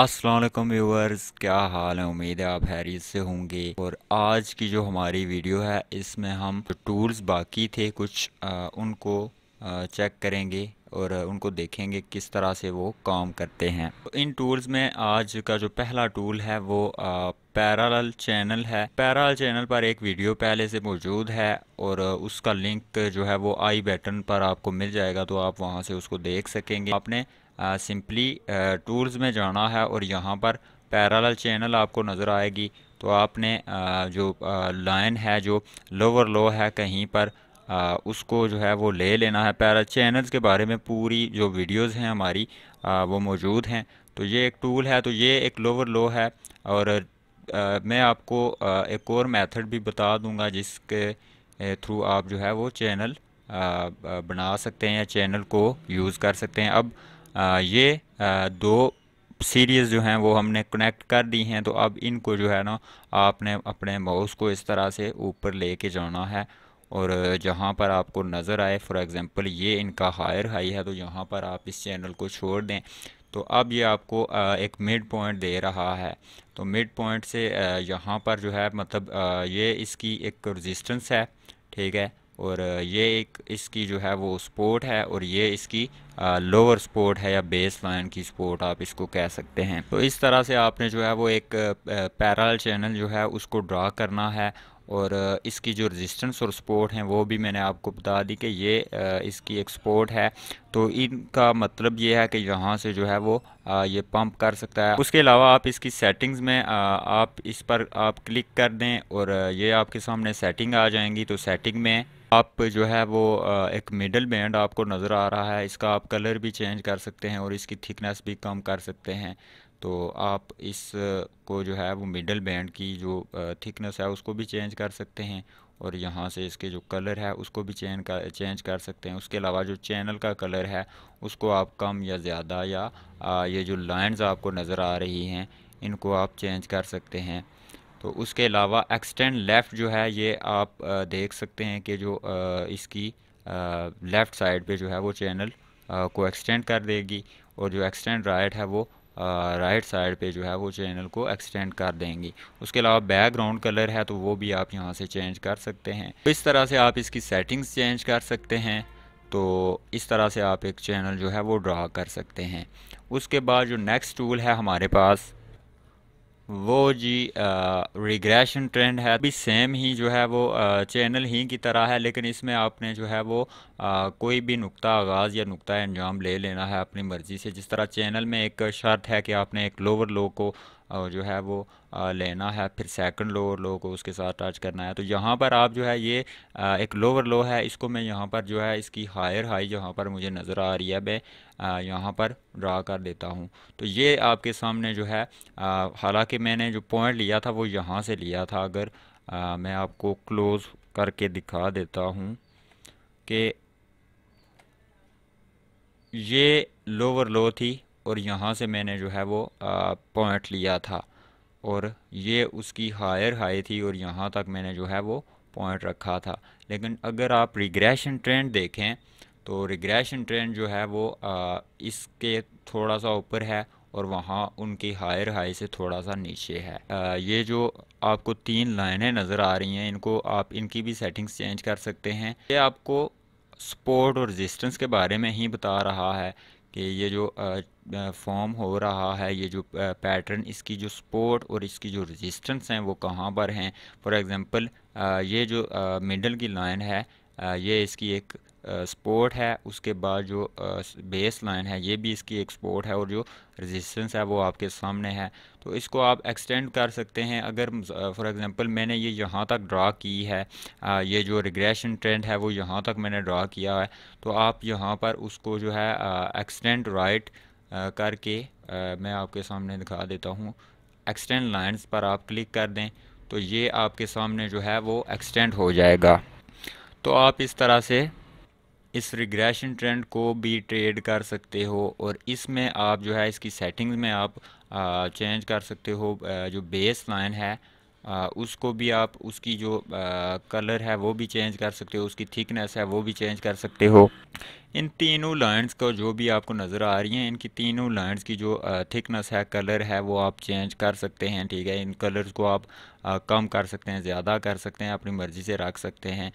Aslam viewers क्या हाल है उम्मीद है आप हैरियत से होंगे और आज की जो हमारी वीडियो है इसमें हम टूल्स बाकी थे कुछ आ, उनको आ, चेक करेंगे और उनको देखेंगे किस तरह से वो काम करते हैं तो इन टूल्स में आज का जो पहला टूल है वो पैरल पैराल चैनल है पैराल चैनल पर एक वीडियो पहले से मौजूद है और उसका लिंक जो है वो आई बटन पर आपको मिल जाएगा तो आप वहाँ से उसको देख सकेंगे आपने सिंपली टूल्स में जाना है और यहाँ पर पैरल चैनल आपको नज़र आएगी तो आपने आ, जो लाइन है जो लोअर लो है कहीं पर आ, उसको जो है वो ले लेना है पैरा चैनल्स के बारे में पूरी जो वीडियोस हैं हमारी आ, वो मौजूद हैं तो ये एक टूल है तो ये एक लोअर लो है और आ, मैं आपको आ, एक और मेथड भी बता दूंगा जिसके थ्रू आप जो है वो चैनल बना सकते हैं या चैनल को यूज़ कर सकते हैं अब ये दो सीरीज़ जो हैं वो हमने कनेक्ट कर दी हैं तो अब इनको जो है ना आपने अपने माउस को इस तरह से ऊपर ले कर जाना है और जहाँ पर आपको नज़र आए फॉर एग्ज़ाम्पल ये इनका हायर हाई है तो यहाँ पर आप इस चैनल को छोड़ दें तो अब ये आपको एक मिड पॉइंट दे रहा है तो मिड पॉइंट से यहाँ पर जो है मतलब ये इसकी एक रजिस्टेंस है ठीक है और ये एक इसकी जो है वो स्पोर्ट है और ये इसकी लोअर स्पोर्ट है या बेस लाइन की स्पोर्ट आप इसको कह सकते हैं तो इस तरह से आपने जो है वो एक पैरल चैनल जो है उसको ड्रा करना है और इसकी जो रेजिस्टेंस और स्पोर्ट हैं वो भी मैंने आपको बता दी कि ये इसकी एक स्पोर्ट है तो इनका मतलब ये है कि यहाँ से जो है वो ये पंप कर सकता है उसके अलावा आप इसकी सेटिंग्स में आप इस पर आप क्लिक कर दें और ये आपके सामने सेटिंग आ जाएंगी तो सेटिंग में आप जो है वो एक मिडल बैंड आपको नज़र आ रहा है इसका आप कलर भी चेंज कर सकते हैं और इसकी थिकनेस भी कम कर सकते हैं तो आप इस को जो है वो मिडल बैंड की जो थिकनेस है उसको भी चेंज कर सकते हैं और यहाँ से इसके जो कलर है उसको भी चेंज कर चेंज कर सकते हैं उसके अलावा जो चैनल का कलर है उसको आप कम या ज़्यादा या आ, ये जो लाइंस आपको नज़र आ रही हैं इनको आप चेंज कर सकते हैं तो उसके अलावा एक्सटेंड लेफ़्ट जो है ये आप देख सकते हैं कि जो इसकी लेफ़्ट साइड पे जो है वो चैनल को एक्सटेंड कर देगी और जो एक्सटेंड राइट है वो राइट साइड पे जो है वो चैनल को एक्सटेंड कर देंगी उसके अलावा बैकग्राउंड कलर है तो वो भी आप यहाँ से चेंज कर सकते हैं तो इस तरह से आप इसकी सेटिंग्स चेंज कर सकते हैं तो इस तरह से आप एक चैनल जो है वो ड्रा कर सकते हैं उसके बाद जो नेक्स्ट टूल है हमारे पास वो जी रिग्रेशन ट्रेंड है अभी सेम ही जो है वो आ, चैनल ही की तरह है लेकिन इसमें आपने जो है वो आ, कोई भी नुक्ता आगाज़ या नुक्ता अंजाम ले लेना है अपनी मर्ज़ी से जिस तरह चैनल में एक शर्त है कि आपने एक लोअर लो को और जो है वो लेना है फिर सेकंड लोअर लो को उसके साथ टच करना है तो यहाँ पर आप जो है ये एक लोअर लो है इसको मैं यहाँ पर जो है इसकी हायर हाई यहाँ पर मुझे नज़र आ रही है मैं यहाँ पर ड्रा कर देता हूँ तो ये आपके सामने जो है हालांकि मैंने जो पॉइंट लिया था वो यहाँ से लिया था अगर आ, मैं आपको क्लोज़ करके दिखा देता हूँ कि ये लोअर लो थी और यहाँ से मैंने जो है वो पॉइंट लिया था और ये उसकी हायर हाई थी और यहाँ तक मैंने जो है वो पॉइंट रखा था लेकिन अगर आप रिग्रेशन ट्रेंड देखें तो रिग्रेशन ट्रेंड जो है वो आ, इसके थोड़ा सा ऊपर है और वहाँ उनकी हायर हाई से थोड़ा सा नीचे है आ, ये जो आपको तीन लाइनें नज़र आ रही हैं इनको आप इनकी भी सेटिंग्स चेंज कर सकते हैं ये आपको सपोर्ट और रजिस्टेंस के बारे में ही बता रहा है कि ये जो फॉर्म हो रहा है ये जो पैटर्न इसकी जो सपोर्ट और इसकी जो रेजिस्टेंस हैं वो कहाँ पर हैं फॉर एग्ज़ाम्पल ये जो मिडल की लाइन है ये इसकी एक सपोर्ट है उसके बाद जो बेस लाइन है ये भी इसकी एक सपोर्ट है और जो रेजिस्टेंस है वो आपके सामने है तो इसको आप एक्सटेंड कर सकते हैं अगर फॉर एग्जांपल मैंने ये यहाँ तक ड्रा की है आ, ये जो रिग्रेशन ट्रेंड है वो यहाँ तक मैंने ड्रा किया है तो आप यहाँ पर उसको जो है एक्सटेंड राइट करके आ, मैं आपके सामने दिखा देता हूँ एक्सटेंड लाइन्स पर आप क्लिक कर दें तो ये आपके सामने जो है वो एक्सटेंड हो जाएगा तो आप इस तरह से इस रिग्रेशन ट्रेंड को भी ट्रेड कर सकते हो और इसमें आप जो है इसकी सेटिंग्स में आप चेंज कर सकते हो जो बेस लाइन है उसको भी आप उसकी जो कलर है वो भी चेंज कर सकते हो उसकी थिकनेस है वो भी चेंज कर सकते हो इन तीनों लाइंस को जो भी आपको नज़र आ रही हैं इनकी तीनों लाइंस की जो थिकनेस है कलर है वो आप चेंज कर सकते हैं ठीक है इन कलर्स को आप कम कर सकते हैं ज़्यादा कर सकते हैं अपनी मर्ज़ी से रख सकते हैं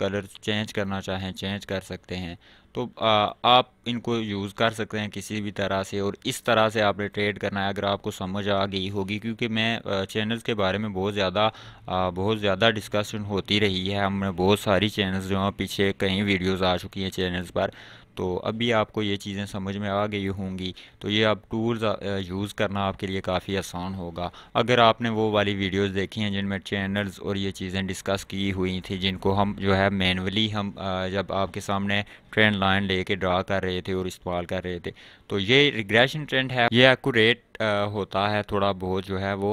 कलर चेंज करना चाहें चेंज कर सकते हैं तो आ, आप इनको यूज़ कर सकते हैं किसी भी तरह से और इस तरह से आपने ट्रेड करना है अगर आपको समझ आ गई होगी क्योंकि मैं चैनल्स के बारे में बहुत ज़्यादा बहुत ज़्यादा डिस्कशन होती रही है हमने बहुत सारी चैनल्स जो हैं पीछे कई वीडियोज़ आ चुकी हैं चैनल्स पर तो अभी आपको ये चीज़ें समझ में आ गई होंगी तो ये अब टूल्स यूज़ करना आपके लिए काफ़ी आसान होगा अगर आपने वो वाली वीडियोस देखी हैं जिनमें चैनल्स और ये चीज़ें डिस्कस की हुई थी जिनको हम जो है मैनुअली हम जब आपके सामने ट्रेंड लाइन लेके ड्रा कर रहे थे और इस्तेमाल कर रहे थे तो ये रिग्रेशन ट्रेंड है ये एक्यूरेट होता है थोड़ा बहुत जो है वो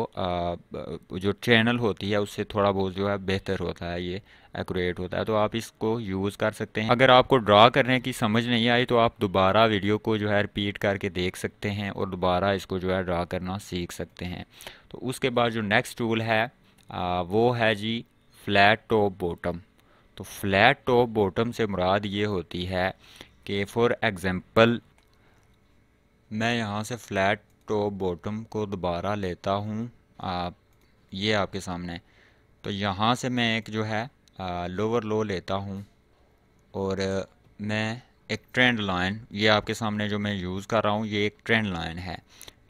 जो चैनल होती है उससे थोड़ा बहुत जो है बेहतर होता है ये एक्यूरेट होता है तो आप इसको यूज़ कर सकते हैं अगर आपको ड्रा करने की समझ नहीं आई तो आप दोबारा वीडियो को जो है रिपीट करके देख सकते हैं और दोबारा इसको जो है ड्रा करना सीख सकते हैं तो उसके बाद जो नेक्स्ट टूल है आ, वो है जी फ्लैट टॉप बॉटम तो फ्लैट टॉप बॉटम से मुराद ये होती है कि फॉर एग्ज़ाम्पल मैं यहाँ से फ्लैट टॉप बॉटम को दोबारा लेता हूँ आप ये आपके सामने तो यहाँ से मैं एक जो है लोअर लो लेता हूँ और मैं एक ट्रेंड लाइन ये आपके सामने जो मैं यूज़ कर रहा हूँ ये एक ट्रेंड लाइन है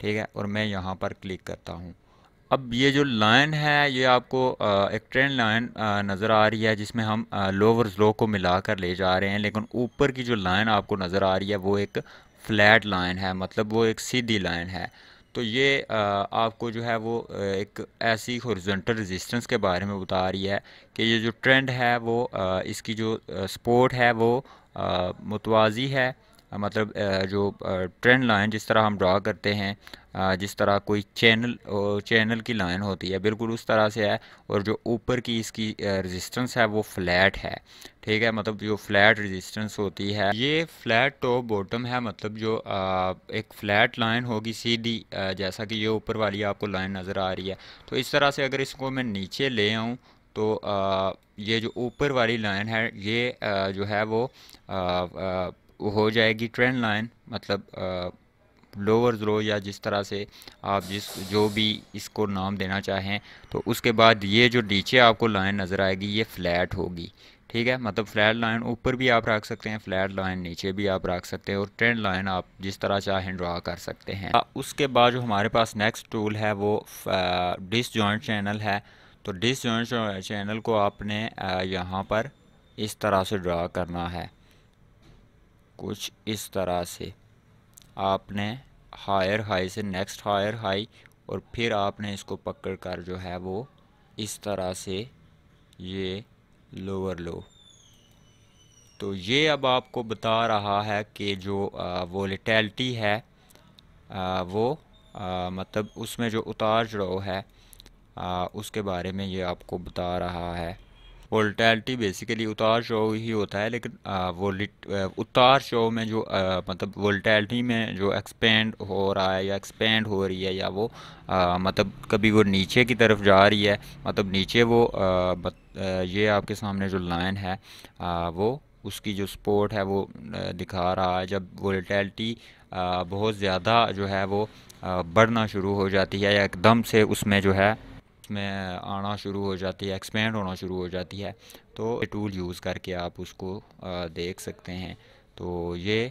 ठीक है और मैं यहाँ पर क्लिक करता हूँ अब ये जो लाइन है ये आपको एक ट्रेंड लाइन नज़र आ रही है जिसमें हम लोअर लो को मिला कर ले जा रहे हैं लेकिन ऊपर की जो लाइन आपको नज़र आ रही है वो एक फ़्लैट लाइन है मतलब वो एक सीधी लाइन है तो ये आपको जो है वो एक ऐसी हॉरिजॉन्टल रेजिस्टेंस के बारे में बता रही है कि ये जो ट्रेंड है वो इसकी जो सपोर्ट है वो मुतवाज़ी है मतलब जो ट्रेंड लाइन जिस तरह हम ड्रा करते हैं जिस तरह कोई चैनल चैनल की लाइन होती है बिल्कुल उस तरह से है और जो ऊपर की इसकी रेजिस्टेंस है वो फ्लैट है ठीक है मतलब जो फ्लैट रेजिस्टेंस होती है ये फ्लैट टॉप बॉटम है मतलब जो एक फ्लैट लाइन होगी सीधी जैसा कि ये ऊपर वाली आपको लाइन नज़र आ रही है तो इस तरह से अगर इसको मैं नीचे ले आऊँ तो ये जो ऊपर वाली लाइन है ये जो है वो हो जाएगी ट्रेंड लाइन मतलब लोअर ज़्रो या जिस तरह से आप जिस जो भी इसको नाम देना चाहें तो उसके बाद ये जो नीचे आपको लाइन नज़र आएगी ये फ्लैट होगी ठीक है मतलब फ्लैट लाइन ऊपर भी आप रख सकते हैं फ्लैट लाइन नीचे भी आप रख सकते हैं और ट्रेंड लाइन आप जिस तरह चाहें ड्रा कर सकते हैं उसके बाद जो हमारे पास नेक्स्ट टूल है वो डिस चैनल है तो डिस जॉइंट चैनल को आपने यहाँ पर इस तरह से ड्रा करना है कुछ इस तरह से आपने हायर हाई से नेक्स्ट हायर हाई और फिर आपने इसको पकड़ कर जो है वो इस तरह से ये लोअर लो तो ये अब आपको बता रहा है कि जो वोलेटैलिटी है आ, वो आ, मतलब उसमें जो उतार चढ़ाव है आ, उसके बारे में ये आपको बता रहा है वोल्टैलिटी बेसिकली उतार चढ़ाव ही होता है लेकिन वोलिट उतार चढ़ाव में जो आ, मतलब वोल्टैलिटी में जो एक्सपेंड हो रहा है या एक्सपेंड हो रही है या वो आ, मतलब कभी वो नीचे की तरफ जा रही है मतलब नीचे वो आ, बत, आ, ये आपके सामने जो लाइन है आ, वो उसकी जो सपोर्ट है वो दिखा रहा है जब वोल्टैलिटी बहुत ज़्यादा जो है वो बढ़ना शुरू हो जाती है या एकदम से उसमें जो है में आना शुरू हो जाती है एक्सपेंड होना शुरू हो जाती है तो टूल यूज़ करके आप उसको देख सकते हैं तो ये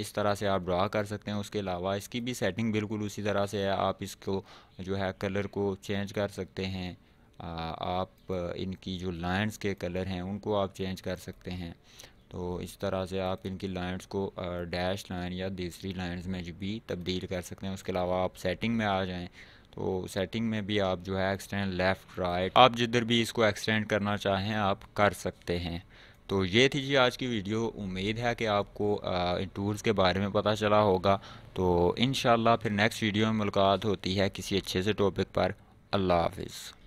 इस तरह से आप ड्रा कर सकते हैं उसके अलावा इसकी भी सेटिंग बिल्कुल उसी तरह से है आप इसको जो है कलर को चेंज कर सकते हैं आप इनकी जो लाइंस के कलर हैं उनको आप चेंज कर सकते हैं तो इस तरह से आप इनकी लाइंस को डैश लाइन या दूसरी लाइंस में भी तब्दील कर सकते हैं उसके अलावा आप सेटिंग में आ जाएं तो सेटिंग में भी आप जो है एक्सटेंड लेफ़्ट राइट आप जिधर भी इसको एक्सटेंड करना चाहें आप कर सकते हैं तो ये थी जी आज की वीडियो उम्मीद है कि आपको इन टूल्स के बारे में पता चला होगा तो इन फिर नेक्स्ट वीडियो में मुलाकात होती है किसी अच्छे से टॉपिक पर अल्लाह हाफिज़